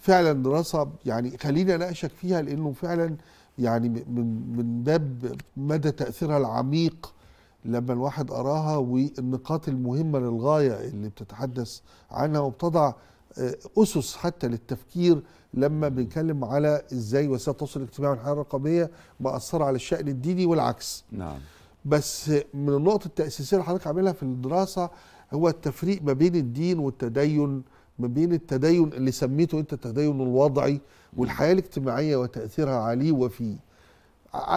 فعلا دراسة يعني خلينا لا فيها لانه فعلا يعني من من باب مدى تاثيرها العميق لما الواحد قراها والنقاط المهمه للغايه اللي بتتحدث عنها وبتضع آه، اسس حتى للتفكير لما بنتكلم على ازاي وسائل التواصل الاجتماعي والحياه الرقميه مأثره على الشأن الديني والعكس. نعم. بس من النقط التاسيسيه اللي حضرتك عاملها في الدراسه هو التفريق ما بين الدين والتدين ما بين التدين اللي سميته انت التدين الوضعي والحياه الاجتماعيه وتاثيرها عليه وفيه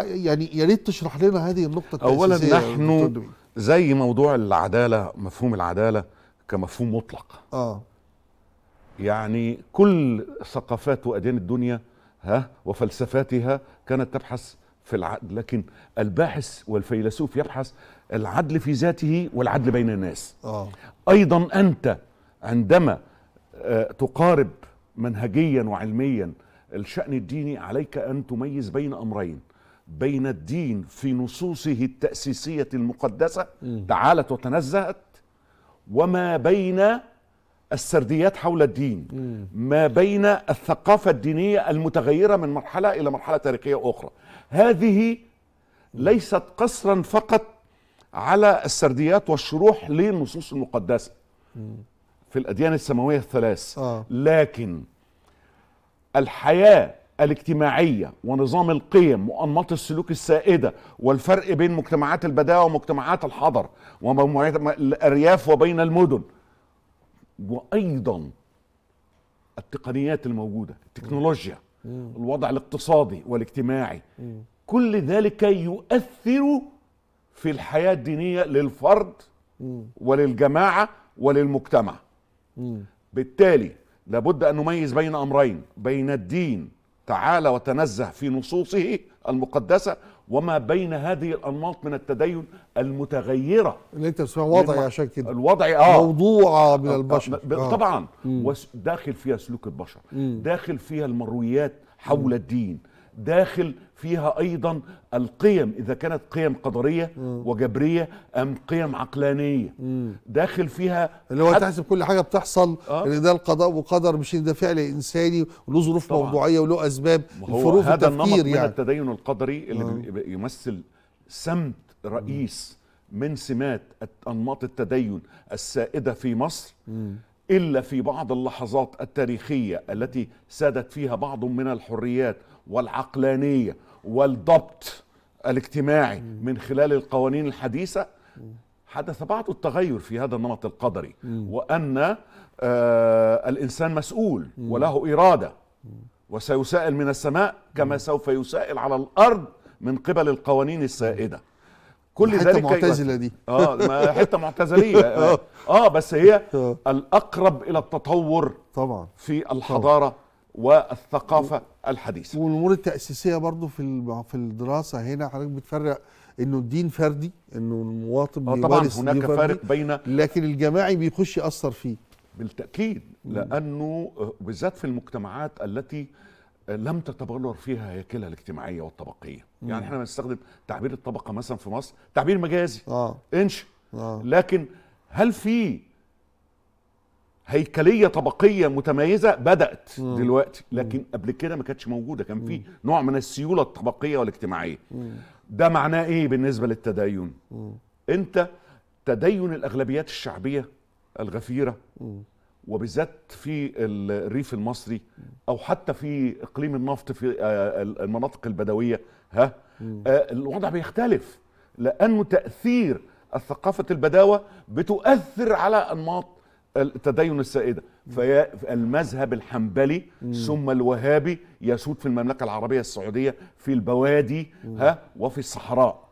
يعني يا ريت تشرح لنا هذه النقطه التأسيسية اولا نحن زي موضوع العداله مفهوم العداله كمفهوم مطلق اه يعني كل ثقافات واديان الدنيا ها وفلسفاتها كانت تبحث في العدل لكن الباحث والفيلسوف يبحث العدل في ذاته والعدل بين الناس آه. ايضا انت عندما تقارب منهجيا وعلميا الشأن الديني عليك أن تميز بين أمرين بين الدين في نصوصه التأسيسية المقدسة تعالت وتنزهت وما بين السرديات حول الدين ما بين الثقافة الدينية المتغيرة من مرحلة إلى مرحلة تاريخية أخرى هذه ليست قصرا فقط على السرديات والشروح للنصوص المقدسة في الأديان السماوية الثلاث آه. لكن الحياة الاجتماعية ونظام القيم وأنماط السلوك السائدة والفرق بين مجتمعات البداوة ومجتمعات الحضر والأرياف وبين المدن وأيضا التقنيات الموجودة التكنولوجيا مم. الوضع الاقتصادي والاجتماعي مم. كل ذلك يؤثر في الحياة الدينية للفرد مم. وللجماعة وللمجتمع بالتالي لابد أن نميز بين أمرين بين الدين تعالى وتنزه في نصوصه المقدسة وما بين هذه الانماط من التدين المتغيره اللي انت بتسمعها وضعي عشان كده الوضع اه موضوع من آه، البشر آه. طبعا مم. داخل فيها سلوك البشر مم. داخل فيها المرويات حول مم. الدين داخل فيها ايضا القيم اذا كانت قيم قدريه وجبريه ام قيم عقلانيه داخل فيها اللي هو تحسب كل حاجه بتحصل آه. ان ده القضاء وقدر مش ده فعل انساني وله ظروف موضوعيه وله اسباب الفروق هذا النمط يعني من التدين القدري اللي آه. يمثل سمت رئيس مم. من سمات انماط التدين السائده في مصر مم. الا في بعض اللحظات التاريخيه التي سادت فيها بعض من الحريات والعقلانيه والضبط الاجتماعي من خلال القوانين الحديثه حدث بعض التغير في هذا النمط القدري وان آه الانسان مسؤول وله اراده وسيسائل من السماء كما سوف يسائل على الارض من قبل القوانين السائده كل حتة ذلك معتزله دي اه حته معتزليه اه بس هي آه. الاقرب الى التطور طبعا في الحضاره طبعا. والثقافه الحديثه والامور التاسيسيه برضو في في الدراسه هنا حضرتك بتفرق انه الدين فردي انه المواطن آه طبعا هناك فارق بين لكن الجماعي بيخش ياثر فيه بالتاكيد لانه آه، بالذات في المجتمعات التي آه، لم تتبلور فيها هياكلها الاجتماعيه والطبقيه مم. يعني احنا بنستخدم تعبير الطبقه مثلا في مصر تعبير مجازي آه. انش آه. لكن هل في هيكليه طبقيه متميزه بدات مم. دلوقتي لكن قبل كده ما كانتش موجوده كان في نوع من السيوله الطبقيه والاجتماعيه ده معناه ايه بالنسبه للتدين انت تدين الاغلبيات الشعبيه الغفيره وبالذات في الريف المصري او حتى في اقليم النفط في آه، المناطق البدويه ها آه، الوضع بيختلف لانه تاثير الثقافه البداوه بتؤثر على انماط التدين السائدة المذهب الحنبلي ثم الوهابي يسود في المملكة العربية السعودية في البوادي ها وفي الصحراء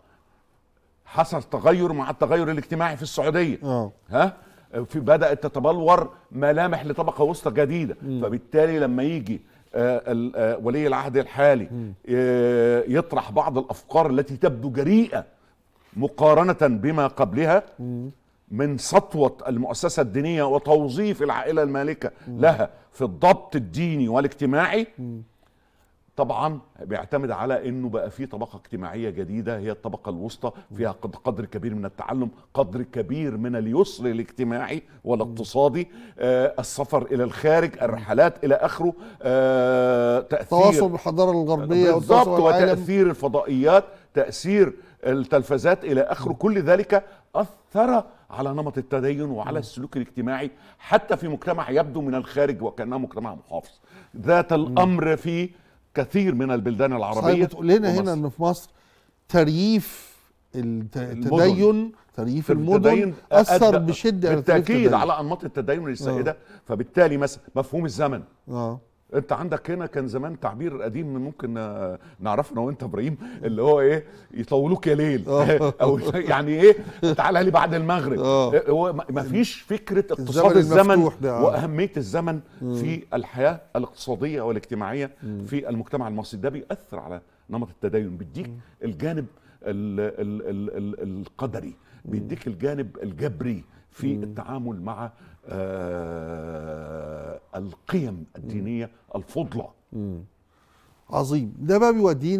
حصل تغير مع التغير الاجتماعي في السعودية أوه. ها في بدأت تتبلور ملامح لطبقة وسطى جديدة مم. فبالتالي لما يجي آه، آه، ولي العهد الحالي آه، يطرح بعض الأفكار التي تبدو جريئة مقارنة بما قبلها مم. من سطوة المؤسسة الدينية وتوظيف العائلة المالكة لها في الضبط الديني والاجتماعي طبعا بيعتمد على انه بقى في طبقه اجتماعيه جديده هي الطبقه الوسطى فيها قدر كبير من التعلم قدر كبير من اليسر الاجتماعي والاقتصادي آه السفر الى الخارج الرحلات الى اخره آه تاثير تواصل بالحضاره الغربيه بالضبط وتاثير الفضائيات تاثير التلفزات الى اخره كل ذلك اثر على نمط التدين وعلى السلوك الاجتماعي حتى في مجتمع يبدو من الخارج وكانه مجتمع محافظ ذات الامر في كثير من البلدان العربيه بتقول لنا هنا ان في مصر ترييف التدين ترييف المدن اثر بشده بالتاكيد على انماط التدين للسيده آه. فبالتالي مثلا مفهوم الزمن آه. انت عندك هنا كان زمان تعبير قديم ممكن آه، نعرفه انا وانت ابراهيم اللي هو ايه يطولوك يا ليل آه. او يعني ايه تعالى لي بعد المغرب آه. هو مفيش فكره اقتصاد الزمن, الزمن واهميه الزمن في الحياه الاقتصاديه والاجتماعيه في المجتمع المصري ده بيأثر على نمط التدين بيديك الجانب القدري بيديك الجانب الجبري في التعامل مع آه القيم الدينيه الفضله عظيم ده بقى بيودينا